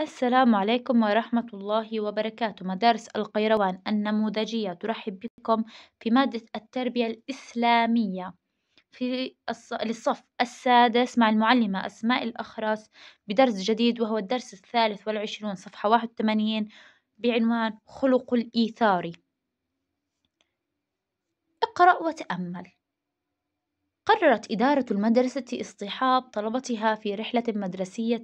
السلام عليكم ورحمة الله وبركاته مدارس القيروان النموذجية ترحب بكم في مادة التربية الإسلامية في الصف السادس مع المعلمة أسماء الأخرس بدرس جديد وهو الدرس الثالث والعشرون صفحة واحد وثمانين بعنوان خلق الإيثاري اقرأ وتأمل قررت إدارة المدرسة اصطحاب طلبتها في رحلة مدرسية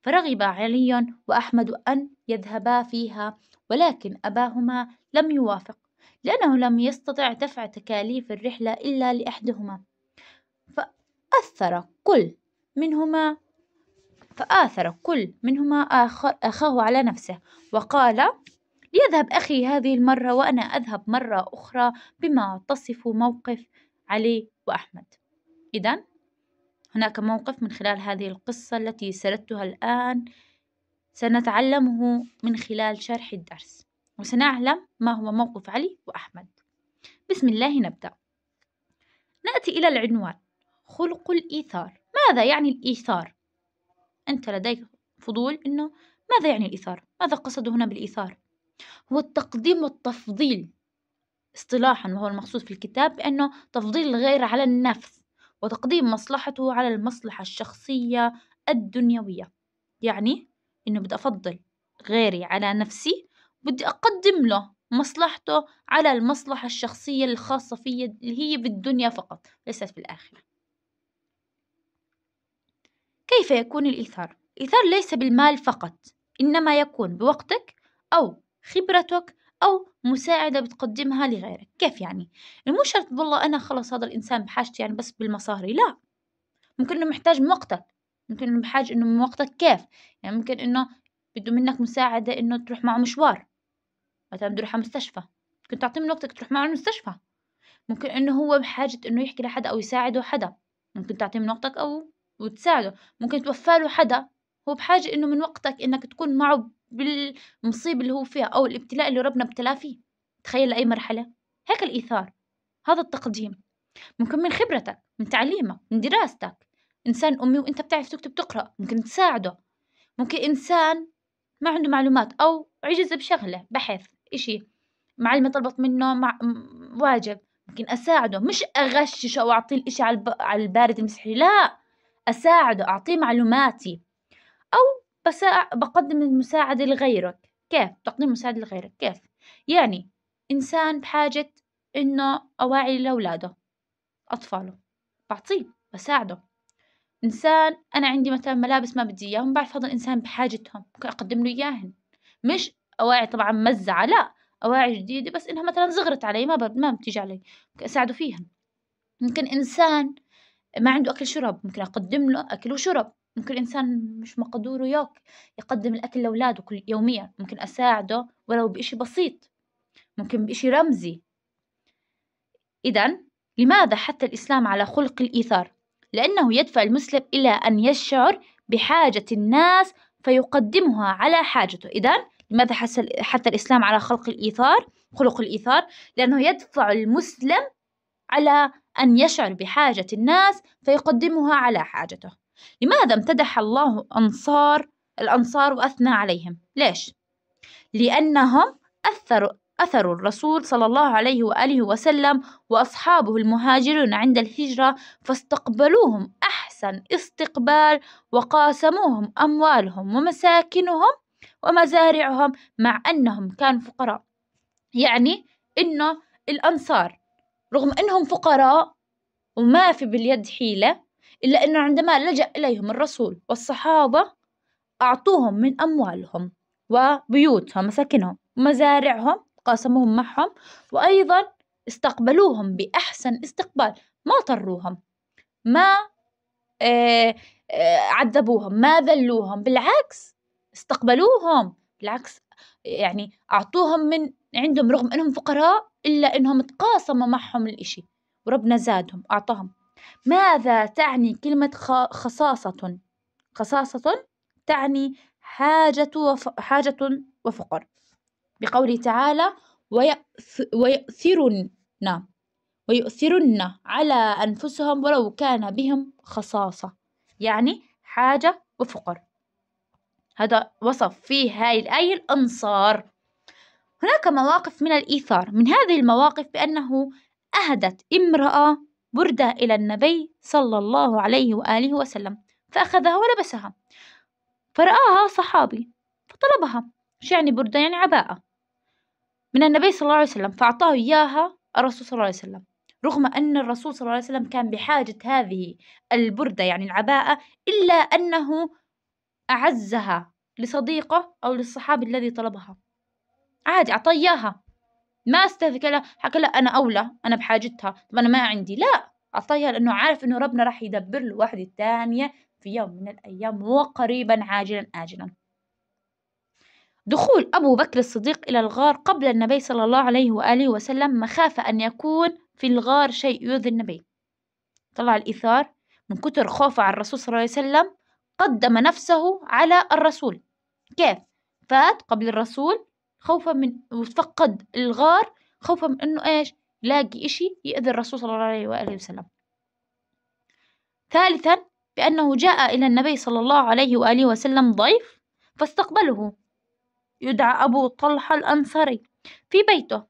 فرغب علي وأحمد أن يذهبا فيها ولكن أباهما لم يوافق لأنه لم يستطع دفع تكاليف الرحلة إلا لإحدهما فأثر كل منهما فآثر كل منهما آخر أخاه على نفسه وقال ليذهب أخي هذه المرة وأنا أذهب مرة أخرى بما تصف موقف علي وأحمد إذا هناك موقف من خلال هذه القصة التي سردتها الآن سنتعلمه من خلال شرح الدرس وسنعلم ما هو موقف علي وأحمد بسم الله نبدأ نأتي إلى العنوان خلق الإيثار ماذا يعني الإيثار؟ أنت لديك فضول أنه ماذا يعني الإيثار؟ ماذا قصد هنا بالإيثار؟ هو التقديم والتفضيل اصطلاحا وهو المقصود في الكتاب بأنه تفضيل الغير على النفس وتقديم مصلحته على المصلحة الشخصية الدنيوية يعني إنه بدي أفضل غيري على نفسي بدي أقدم له مصلحته على المصلحة الشخصية الخاصة فيي اللي هي بالدنيا فقط ليست بالآخرة كيف يكون الإيثار؟ الإيثار ليس بالمال فقط إنما يكون بوقتك أو خبرتك أو مساعدة بتقدمها لغيرك كيف يعني يعني مو شرط والله أنا خلص هذا الإنسان بحاجتي يعني بس بالمصاري لا ممكن إنه محتاج من وقتك ممكن إنه بحاج إنه من وقتك كيف يعني ممكن إنه بده منك مساعدة إنه تروح معه مشوار مثلا بده يروح على مستشفى ممكن تعطيه من وقتك تروح معه المستشفى ممكن إنه هو بحاجة إنه يحكي لحدا أو يساعده حدا ممكن تعطيه من وقتك أو وتساعده ممكن توفى له حدا هو بحاجة إنه من وقتك إنك تكون معه بالمصيبة اللي هو فيها أو الابتلاء اللي ربنا ابتلاه فيه تخيل لأي مرحلة هيك الإيثار هذا التقديم ممكن من خبرتك من تعليمك من دراستك إنسان أمي وإنت بتعرف تكتب تقرأ ممكن تساعده ممكن إنسان ما عنده معلومات أو عجز بشغلة بحث إشي معلمة طلبت منه مع... واجب ممكن أساعده مش أغشش أو أعطيه الإشي على البارد المسحي لا أساعده أعطيه معلوماتي أو بس بقدم المساعدة لغيرك كيف تقديم مساعدة لغيرك كيف يعني إنسان بحاجة إنه أواعي لأولاده أطفاله بعطيه بساعده إنسان أنا عندي مثلا ملابس ما بدي إياهم بعرف هذا الإنسان بحاجتهم ممكن أقدم له إياهن مش أواعي طبعا مزعة لا أواعي جديدة بس إنها مثلا صغرت علي ما ما بتيجي علي ممكن أساعده فيها ممكن إنسان ما عنده أكل شرب ممكن أقدم له أكل وشرب ممكن الإنسان مش مقدوره ياك يقدم الأكل لأولاده كل يوميا ممكن أساعده ولو بإشي بسيط ممكن بإشي رمزي إذا لماذا حتى الإسلام على خلق الإيثار؟ لأنه يدفع المسلم إلى أن يشعر بحاجة الناس فيقدمها على حاجته إذا لماذا حتى الإسلام على خلق الإيثار؟ خلق الإيثار لأنه يدفع المسلم على أن يشعر بحاجة الناس فيقدمها على حاجته لماذا امتدح الله أنصار الأنصار وأثنى عليهم ليش؟ لأنهم أثروا أثروا الرسول صلى الله عليه وآله وسلم وأصحابه المهاجرون عند الهجرة فاستقبلوهم أحسن استقبال وقاسموهم أموالهم ومساكنهم ومزارعهم مع أنهم كانوا فقراء يعني إنه الأنصار رغم أنهم فقراء وما في باليد حيلة إلا أنه عندما لجأ إليهم الرسول والصحابة أعطوهم من أموالهم وبيوتهم مساكنهم ومزارعهم قاسموهم معهم وأيضا استقبلوهم بأحسن استقبال ما طروهم ما آه، آه، عذبوهم ما ذلوهم بالعكس استقبلوهم بالعكس يعني أعطوهم من عندهم رغم أنهم فقراء إلا أنهم تقاسموا معهم الإشي وربنا زادهم أعطاهم ماذا تعني كلمة خصاصة؟ خصاصة تعني حاجة وف... حاجة وفقر بقوله تعالى ويؤثرن ويؤثرن على أنفسهم ولو كان بهم خصاصة يعني حاجة وفقر هذا وصف في هاي الآية الأنصار هناك مواقف من الإيثار من هذه المواقف بأنه أهدت امرأة بردة إلى النبي صلى الله عليه وآله وسلم فأخذها ولبسها فرآها صحابي فطلبها شو يعني بردة يعني عباءة من النبي صلى الله عليه وسلم فأعطاه إياها الرسول صلى الله عليه وسلم رغم أن الرسول صلى الله عليه وسلم كان بحاجة هذه البردة يعني العباءة إلا أنه أعزها لصديقه أو للصحابي الذي طلبها عادي أعطاه إياها ما استذكرها لها حكى لا انا اولى انا بحاجتها طب انا ما عندي لا اعطيها لانه عارف انه ربنا راح يدبر له واحده ثانيه في يوم من الايام وقريبا عاجلا اجلا دخول أبو بكر الصديق إلى الغار قبل النبي صلى الله عليه وآله وسلم مخافة أن يكون في الغار شيء يؤذي النبي طلع الإثار من كتر خوفه على الرسول صلى الله عليه وسلم قدم نفسه على الرسول كيف؟ فات قبل الرسول خوفا من وفقد الغار خوفا من انه ايش لاقي اشي يؤذي الرسول صلى الله عليه واله وسلم ثالثا بانه جاء الى النبي صلى الله عليه واله وسلم ضيف فاستقبله يدعى ابو طلحه الانصاري في بيته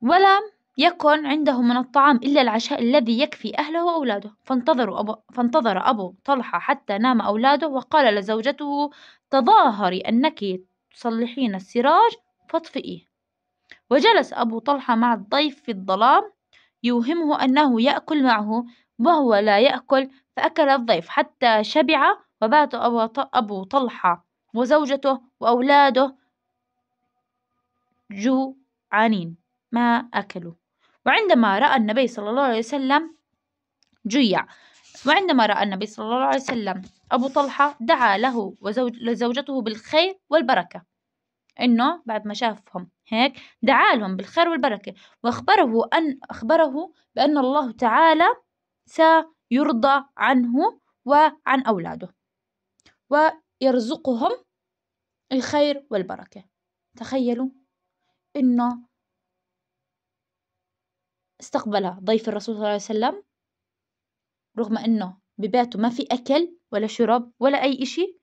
ولم يكن عنده من الطعام إلا العشاء الذي يكفي أهله وأولاده فانتظروا أبو فانتظر أبو طلحة حتى نام أولاده وقال لزوجته تظاهري أنك تصلحين السراج فاطفئيه وجلس أبو طلحة مع الضيف في الظلام يوهمه أنه يأكل معه وهو لا يأكل فأكل الضيف حتى شبع وبات أبو طلحة وزوجته وأولاده جوعانين ما أكلوا وعندما رأى النبي صلى الله عليه وسلم جيع وعندما رأى النبي صلى الله عليه وسلم أبو طلحة دعا له وزوجته بالخير والبركة إنه بعد ما شافهم هيك دعا لهم بالخير والبركة وأخبره أن أخبره بأن الله تعالى سيرضى عنه وعن أولاده ويرزقهم الخير والبركة تخيلوا إنه استقبلها ضيف الرسول صلى الله عليه وسلم رغم أنه ببيته ما في أكل ولا شرب ولا أي إشي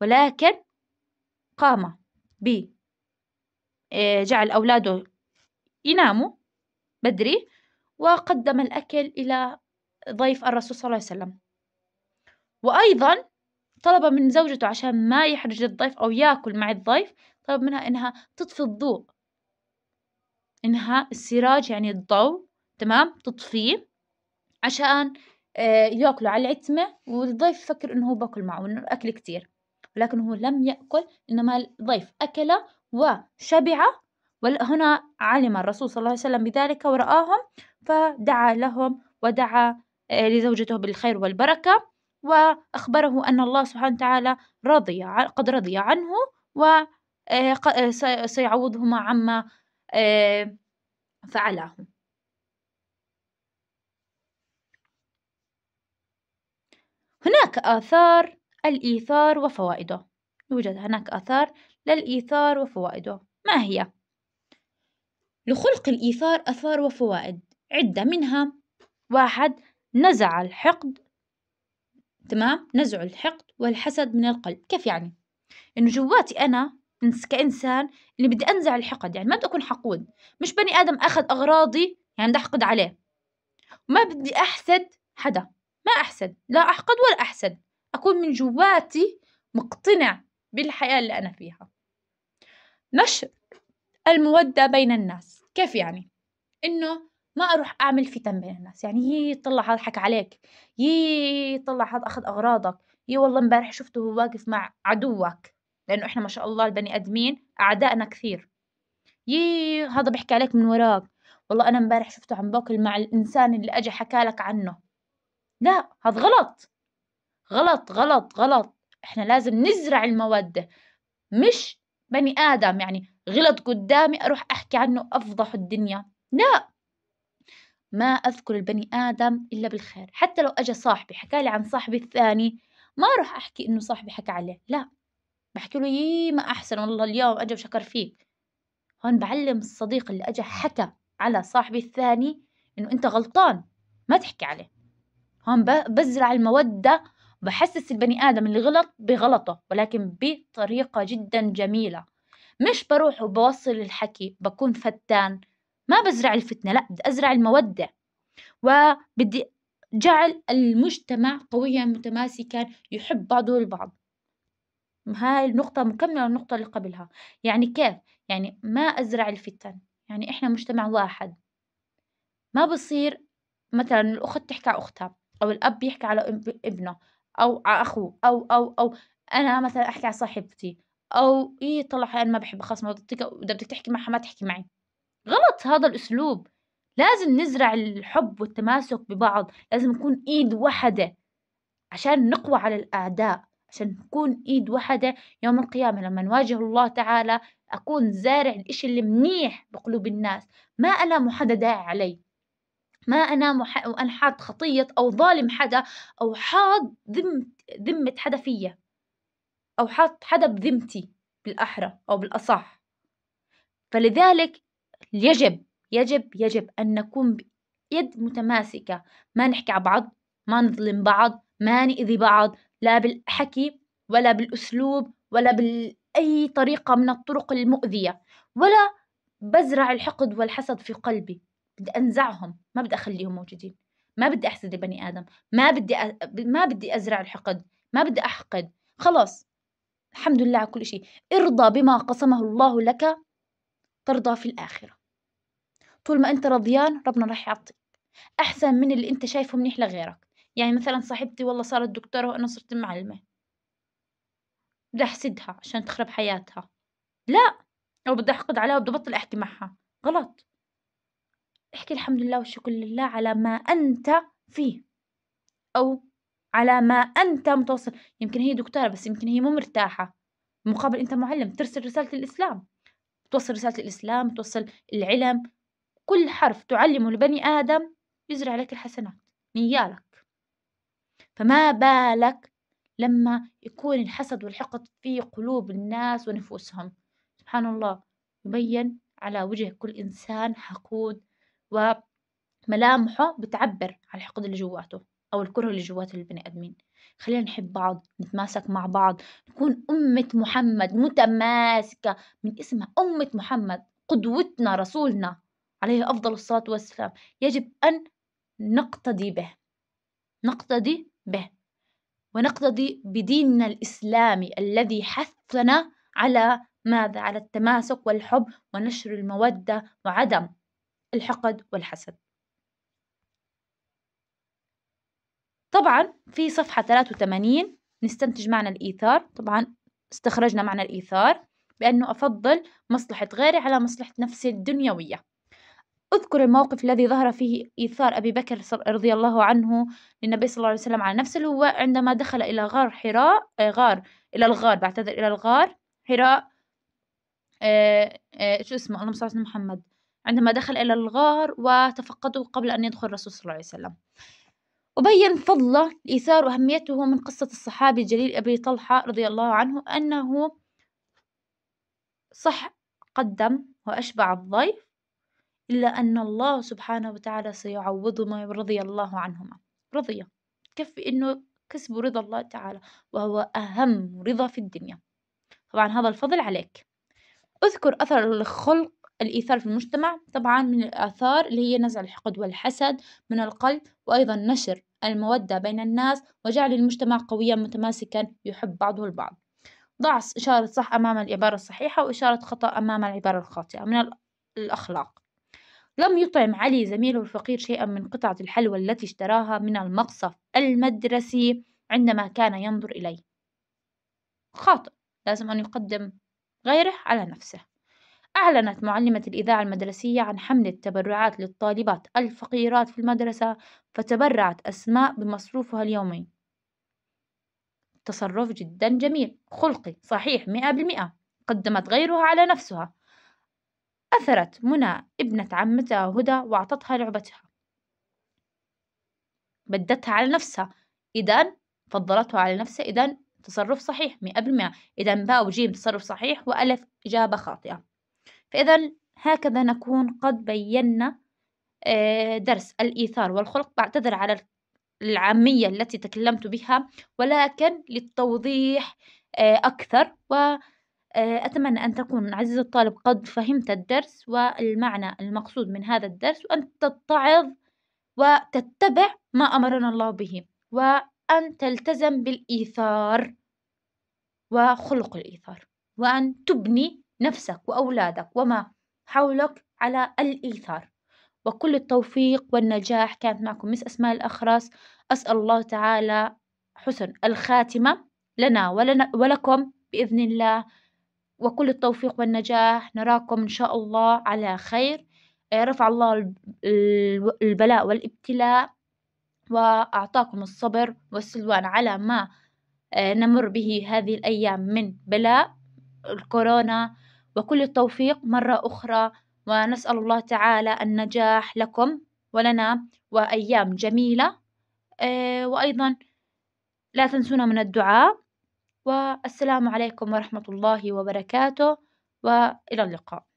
ولكن قام ب آه، جعل أولاده يناموا بدري وقدم الأكل إلى ضيف الرسول صلى الله عليه وسلم وأيضا طلب من زوجته عشان ما يحرج الضيف أو ياكل مع الضيف طلب منها إنها تطفي الضوء إنها السراج يعني الضوء تمام تطفيه عشان آه، ياكلوا على العتمة والضيف يفكر إنه هو باكل معه إنه أكل كتير ولكن هو لم يأكل إنما الضيف أكل وشبع وهنا علم الرسول صلى الله عليه وسلم بذلك ورآهم فدعا لهم ودعا آه، لزوجته بالخير والبركة وأخبره أن الله سبحانه وتعالى رضي قد رضي عنه وسيعوضهما آه، عما فعله هناك آثار الإيثار وفوائده يوجد هناك آثار للإيثار وفوائده ما هي؟ لخلق الإيثار أثار وفوائد عدة منها واحد نزع الحقد تمام نزع الحقد والحسد من القلب كيف يعني؟ إنه جواتي أنا كإنسان اللي بدي أنزع الحقد يعني ما بدي أكون حقود مش بني آدم أخذ أغراضي يعني بدي أحقد عليه ما بدي أحسد حدا ما أحسد لا أحقد ولا أحسد أكون من جواتي مقتنع بالحياة اللي أنا فيها نشر المودة بين الناس كيف يعني؟ إنه ما أروح أعمل فتن بين الناس يعني يي طلع هذا حكى عليك يي طلع هذا أخذ أغراضك يي والله امبارح شفته هو واقف مع عدوك لأنه إحنا ما شاء الله البني آدمين أعدائنا كثير يي هذا بيحكي عليك من وراك والله أنا امبارح شفته عم باكل مع الإنسان اللي أجى حكى لك عنه لا هذا غلط غلط غلط غلط احنا لازم نزرع المودة مش بني آدم يعني غلط قدامي أروح أحكي عنه أفضح الدنيا لا ما أذكر البني آدم إلا بالخير حتى لو أجا صاحبي حكى لي عن صاحبي الثاني ما أروح أحكي إنه صاحبي حكى عليه لا بحكي له يي ما أحسن والله اليوم أجا وشكر فيك هون بعلم الصديق اللي أجا حكى على صاحبي الثاني إنه أنت غلطان ما تحكي عليه هون بزرع المودة بحسس البني آدم اللي غلط بغلطه ولكن بطريقة جدا جميلة مش بروح وبوصل الحكي بكون فتان ما بزرع الفتنة لا بدي أزرع المودة وبدي جعل المجتمع قويا متماسكا يحب بعضه البعض هاي النقطة مكملة للنقطة اللي قبلها يعني كيف يعني ما أزرع الفتن يعني إحنا مجتمع واحد ما بصير مثلا الأخت تحكي على أختها أو الأب بيحكي على ابنه أو على أخوه أو أو أو أنا مثلا أحكي على صاحبتي أو إيه طلع أنا ما بحب خاص ما بدك تحكي معها ما تحكي معي غلط هذا الأسلوب لازم نزرع الحب والتماسك ببعض لازم نكون إيد واحدة عشان نقوى على الأعداء عشان نكون إيد واحدة يوم القيامة لما نواجه الله تعالى أكون زارع الإشي اللي منيح بقلوب الناس ما انا محددة داعي علي ما أنا وح... وانا حاط خطيه او ظالم حدا او حاط ذمه ذمه حدا فيا او حاط حدا بذمتي بالاحرى او بالاصح فلذلك يجب يجب يجب ان نكون بيد متماسكه ما نحكي على بعض ما نظلم بعض ما نأذي بعض لا بالحكي ولا بالاسلوب ولا باي طريقه من الطرق المؤذيه ولا بزرع الحقد والحسد في قلبي بدي انزعهم ما بدي اخليهم موجودين ما بدي احسد البني ادم ما بدي أ... ما بدي ازرع الحقد ما بدي احقد خلاص الحمد لله على كل شيء ارضى بما قسمه الله لك ترضى في الاخره طول ما انت رضيان ربنا راح يعطيك احسن من اللي انت شايفه منيح لغيرك يعني مثلا صاحبتي والله صارت دكتوره وانا صرت معلمه بدي احسدها عشان تخرب حياتها لا او بدي احقد عليها وبدي بطل احكي معها غلط احكي الحمد لله والشكر لله على ما أنت فيه أو على ما أنت متوصل يمكن هي دكتورة بس يمكن هي مو مرتاحة مقابل أنت معلم ترسل رسالة الإسلام توصل رسالة الإسلام توصل العلم كل حرف تعلمه لبني آدم يزرع لك الحسنات نيالك فما بالك لما يكون الحسد والحقد في قلوب الناس ونفوسهم سبحان الله يبين على وجه كل إنسان حقود وملامحه بتعبر عن الحقد اللي جواته أو الكره اللي جوات البني آدمين خلينا نحب بعض نتماسك مع بعض نكون أمة محمد متماسكة من اسمها أمة محمد قدوتنا رسولنا عليه أفضل الصلاة والسلام يجب أن نقتدي به نقتدي به ونقتدي بديننا الإسلامي الذي حثنا على ماذا على التماسك والحب ونشر المودة وعدم الحقد والحسد طبعا في صفحة 83 نستنتج معنى الإيثار طبعا استخرجنا معنى الإيثار بأنه أفضل مصلحة غيري على مصلحة نفسي الدنيوية أذكر الموقف الذي ظهر فيه إيثار أبي بكر رضي الله عنه للنبي صلى الله عليه وسلم على نفسه اللي هو عندما دخل إلى غار حراء آه، غار إلى الغار بعتذر إلى الغار حراء آه، آه، شو اسمه اللهم صل على محمد عندما دخل إلى الغار وتفقده قبل أن يدخل الرسول صلى الله عليه وسلم وبين فضله الإيثار وأهميته من قصة الصحابي الجليل أبي طلحة رضي الله عنه أنه صح قدم وأشبع الضيف إلا أن الله سبحانه وتعالى سيعوضهما رضي الله عنهما رضي كفي أنه كسب رضا الله تعالى وهو أهم رضا في الدنيا طبعا هذا الفضل عليك اذكر أثر الخلق الإيثار في المجتمع طبعا من الآثار اللي هي نزع الحقد والحسد من القلب وأيضا نشر المودة بين الناس وجعل المجتمع قويا متماسكا يحب بعضه البعض ضع إشارة صح أمام العبارة الصحيحة وإشارة خطأ أمام العبارة الخاطئة من الأخلاق لم يطعم علي زميله الفقير شيئا من قطعة الحلوى التي اشتراها من المقصف المدرسي عندما كان ينظر إليه خاطئ لازم أن يقدم غيره على نفسه أعلنت معلمة الإذاعة المدرسية عن حملة تبرعات للطالبات الفقيرات في المدرسة فتبرعت أسماء بمصروفها اليومي تصرف جدا جميل خلقي صحيح مئة بالمئة قدمت غيرها على نفسها أثرت منى ابنة عمتها هدى وأعطتها لعبتها بدتها على نفسها إذا فضلتها على نفسها إذا تصرف صحيح مئة بالمئة إذا باء وجيم تصرف صحيح وألف إجابة خاطئة فإذا هكذا نكون قد بينا آه، درس الإيثار والخلق بعتذر على العامية التي تكلمت بها ولكن للتوضيح آه، أكثر وأتمنى آه، أن تكون عزيزي الطالب قد فهمت الدرس والمعنى المقصود من هذا الدرس وأن تتعظ وتتبع ما أمرنا الله به وأن تلتزم بالإيثار وخلق الإيثار وأن تبني نفسك وأولادك وما حولك على الإيثار وكل التوفيق والنجاح كانت معكم مس أسماء الأخرس أسأل الله تعالى حسن الخاتمة لنا ولنا ولكم بإذن الله وكل التوفيق والنجاح نراكم إن شاء الله على خير آه، رفع الله البلاء والابتلاء وأعطاكم الصبر والسلوان على ما آه، نمر به هذه الأيام من بلاء الكورونا وكل التوفيق مرة أخرى ونسأل الله تعالى النجاح لكم ولنا وأيام جميلة آه، وأيضا لا تنسونا من الدعاء والسلام عليكم ورحمة الله وبركاته وإلى اللقاء